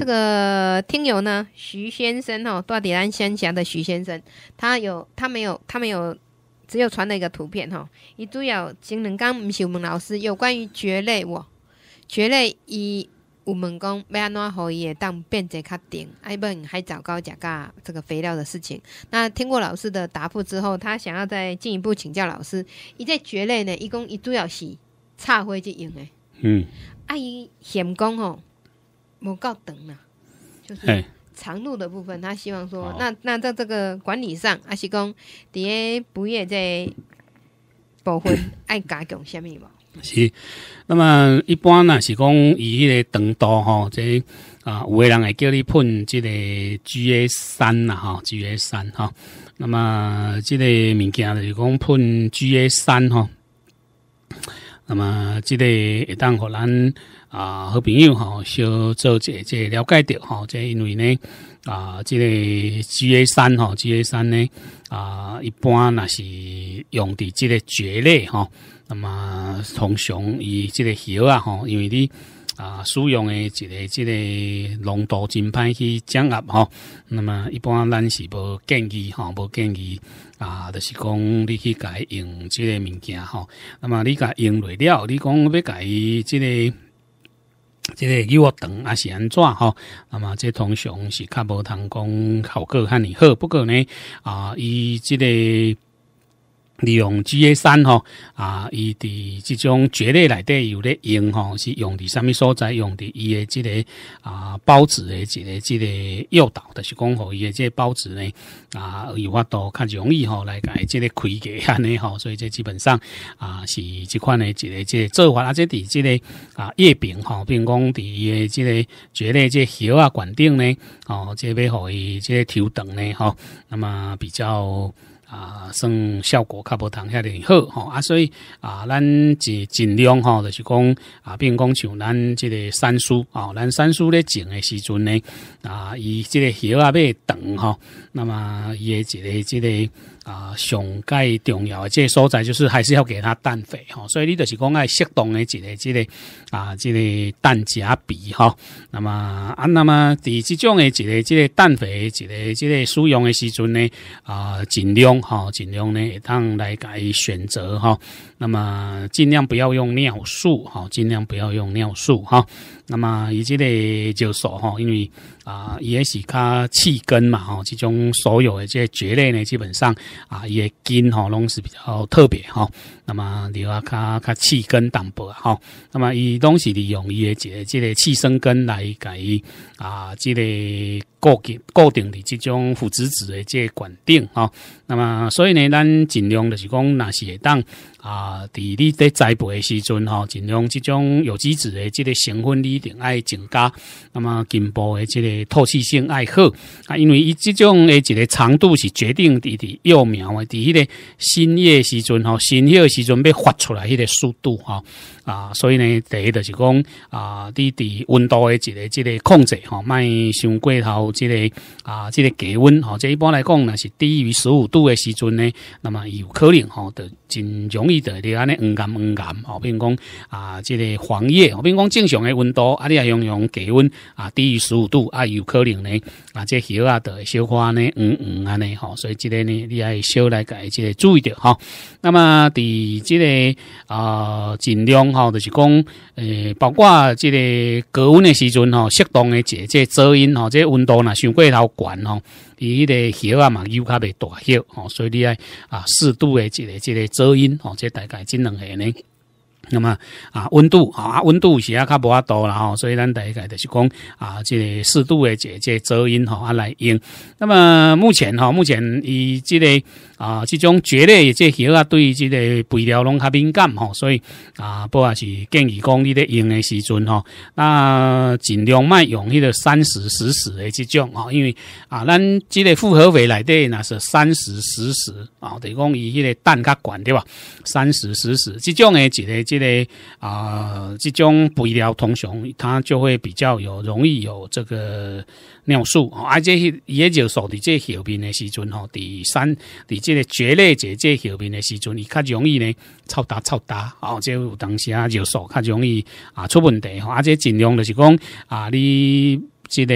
这个听友呢，徐先生哈，大底安仙下的徐先生，他有他没有他没有，只有传了一个图片哈。伊主要前两讲唔是有问老师有关于蕨类哦，蕨类伊有问讲要安怎可以当变节卡甜？爱问还找高加噶这个肥料的事情。那听过老师的答复之后，他想要再进一步请教老师，一在蕨类呢，一共一主要是插花就用诶。嗯，阿姨嫌工吼。某高等啦，就是长度的部分。他希望说，那那在这个管理上，阿西公，DNA 不越在部分爱加强虾米无？是。那么一般呢，是讲以迄个长度吼，这啊，有诶人会叫你喷即个 GA 三啦吼 g a 三吼，那么即个物件是讲喷 GA 三吼，那么，即个会当互咱。啊，好朋友吼，小做这这了解到吼，这因为呢啊，这个 G A 三吼 g A 三呢啊，一般那是用的这个蕨类吼，那么通常以这个叶啊吼，因为你啊，使用诶一个这个浓度真牌去降压吼，那么一般咱是无建议吼，无建议啊，就是讲你去改用这个物件吼，那么你改用对了，你讲要改伊这个。即个油汤啊，是安怎吼？那么这通常是较无通讲效果赫尔好，不过呢啊，伊即个。利用 G A 三吼啊，伊伫即种蕨类来底有咧用吼，是用伫啥物所在用伫伊的即个啊孢子的即个即个诱导但是讲吼伊的个孢子呢啊有法度较容易吼来甲伊即个开解安尼吼，所以这基本上啊是即款的一个即个做法啊，即伫即个啊叶柄吼，并讲伫伊的即个蕨类个叶啊管顶呢哦，即要互伊即个抽整呢吼，那么比较。啊，算效果较无同，遐尼好吼啊，所以啊，咱是尽量吼，就是讲啊，并讲像咱即个山叔吼，咱山叔咧种的时阵呢，啊，伊即个叶啊要长吼，那么伊诶即个即个。啊，上介重要的这所在就是还是要给它氮肥哈，所以你就是讲爱适当的一个这个啊、这个氮钾比哈。那么啊，那么在这种的这个这个氮肥、这个这个使用的时阵呢啊，尽量哈，尽量呢，当来改选择哈。那么尽量不要用尿素哈，尽量不要用尿素哈。那么，以即个就说哈，因为啊，也是较气根嘛吼，这种所有的这蕨类呢，基本上啊，叶根哈拢是比较特别哈。那么，另外较较气根淡薄啊哈。那么，以东西利用一些这这个气生根来改啊，这个固定固定的这种附植质的这稳定啊。那么，所以呢，咱尽量就是讲那些当。啊，伫你伫栽培的时阵吼，尽量即种有机质的即个成分你一定爱增加，那么根部的即个透气性爱好啊，因为伊即种的一个长度是决定伫伫幼苗的伫迄个新叶时阵吼，新叶时阵要发出来迄个速度吼。啊，所以呢，第一就是讲啊，你伫温度的即个即个控制吼，莫伤过头即个啊，即个低温吼，这一般来讲呢是低于十五度的时阵呢，那么有可能吼就尽量。的你安尼黄干黄干哦，比如讲啊，这个黄叶，比如讲正常的温度，啊，你啊用用低温啊，低于十五度啊，有可能呢啊，这些啊的小花呢，黄黄安尼吼，所以即个呢，你还要少来改，即个注意点哈。那么第这个啊，尽量哈，就是讲诶，包括即个高温的时阵哈，适当的解这遮阴即、这温度伤过微要管哈。伊迄个叶啊嘛，又较袂大叶，吼，所以你爱啊适度的即个即个遮阴，吼，即大概只能系呢。那么啊，温度啊，温度是啊，较无啊多啦吼，所以咱第一个就是讲啊，即个适度的这这遮阴吼啊来用。那么目前吼，目前以这个啊，这种蕨类这个叶啊，对于这个肥料拢较敏感吼，所以啊，不管是建议讲你咧用的时阵吼，那尽量卖用迄个三十十十的这种吼，因为啊，咱即个复合肥来滴呐是三十十十啊，等于讲以迄个氮较管对吧？三十十十这种的一个即。咧啊，这种肥料通常它就会比较有容易有这个尿素哦。而且是尿素的这后面的时候吼，第三，你这个蕨类节这后面的时候，你较容易呢，超大超大哦，有当时啊，尿素较容易啊出问题，而且尽量就是讲啊你。即个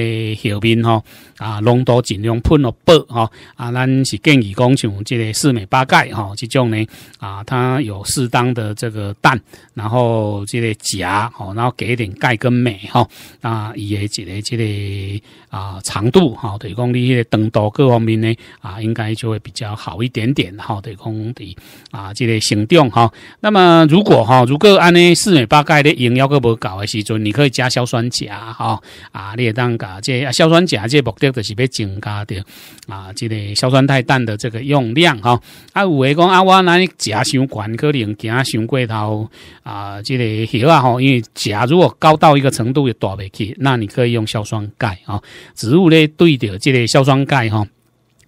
后面吼啊，浓度尽量喷了薄吼啊，咱是建议讲像即个四美八钙吼，即种呢啊，它有适当的这个氮，然后即个钾吼，然后给一点钙跟镁吼啊，以即个即个啊长度吼，提供你个长度各方面呢啊，应该就会比较好一点点吼，提供你啊即个行长吼。那么如果哈，如果按呢四美八钙的营养个无够的时阵，你可以加硝酸钾吼啊，列当。加这硝酸钾这目的就是要增加的啊，这个硝酸态氮的这个用量哈。啊，有诶讲啊，我咱食伤管可能行伤过头啊，这个药啊吼，因为食如果高到一个程度又大不起，那你可以用硝酸钙啊，植物咧对着这个硝酸钙哈。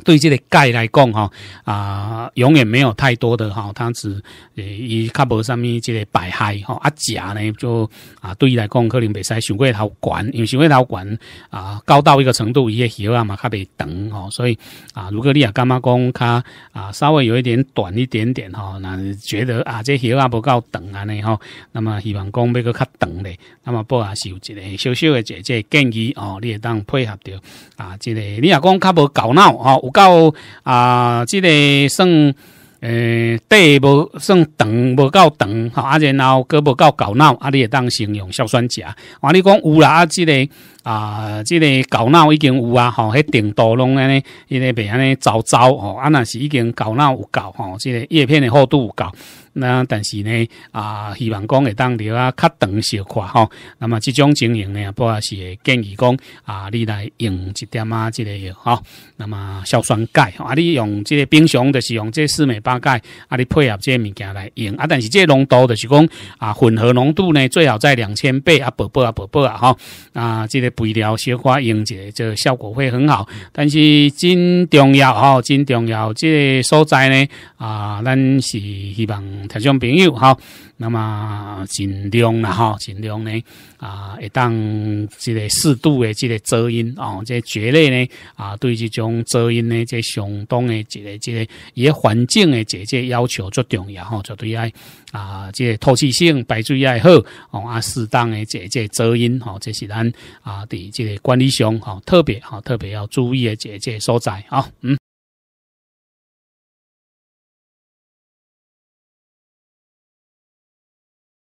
对这个钙来讲，哈啊，永远没有太多的哈，它只呃，卡无上面这个百害哈。啊，钾呢，就啊，对伊来讲可能未使上过头管，因为上过头管啊，高到一个程度，伊个血压嘛较袂等吼。所以啊，如果你啊感觉讲较啊稍微有一点短一点点哈，那觉得啊这血压不够等安尼哈，那么希望讲每个较等的。那么不啊是有一个小小的这这建议哦，你也当配合着啊，这个你啊讲卡薄搞闹哦。到啊！这个算诶短，无算长，无够长哈。啊，然后割无够高闹，啊，你当形容硝酸钾。啊，你讲有啦啊！这个啊，这个高闹已经有啊，吼，迄顶多拢安尼，因为袂安尼糟糟吼，啊，那是已经高闹有够吼，这个叶片的厚度有够。那但是呢，啊，希望讲会当滴啊，较长小块吼。那么这种经营呢，不也是建议讲啊，你来用一点啊，之个药哈。那么硝酸钙啊，你用这个冰箱的是用这四美八钙啊，你配合这个物件来用啊。但是这浓度的是讲啊，混合浓度呢，最好在两千倍啊，宝宝啊，宝宝啊哈啊，这个肥料小块用一起，个效果会很好。但是真重要哦，真重要，这所在呢啊，咱是希望。听众朋友哈，那么尽量啦哈，尽量呢啊，一当这个适度的这个遮阴哦，这蕨类呢啊，对这种遮阴呢，这相当的这个这个，个环境的这这要求最重要哈，绝对啊啊，这透气性排水爱好哦啊，适当的这这遮阴哈，这是咱啊的这个管理上哈，特别哈，特别要注意的这这所在啊，嗯。